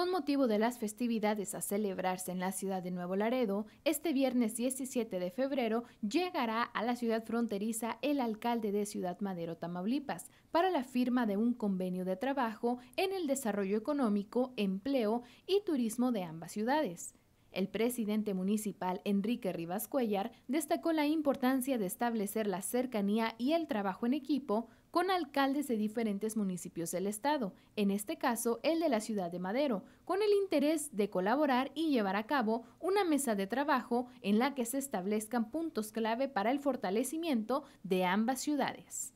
Con motivo de las festividades a celebrarse en la ciudad de Nuevo Laredo, este viernes 17 de febrero llegará a la ciudad fronteriza el alcalde de Ciudad Madero, Tamaulipas, para la firma de un convenio de trabajo en el desarrollo económico, empleo y turismo de ambas ciudades. El presidente municipal Enrique Rivas Cuellar destacó la importancia de establecer la cercanía y el trabajo en equipo con alcaldes de diferentes municipios del estado, en este caso el de la ciudad de Madero, con el interés de colaborar y llevar a cabo una mesa de trabajo en la que se establezcan puntos clave para el fortalecimiento de ambas ciudades.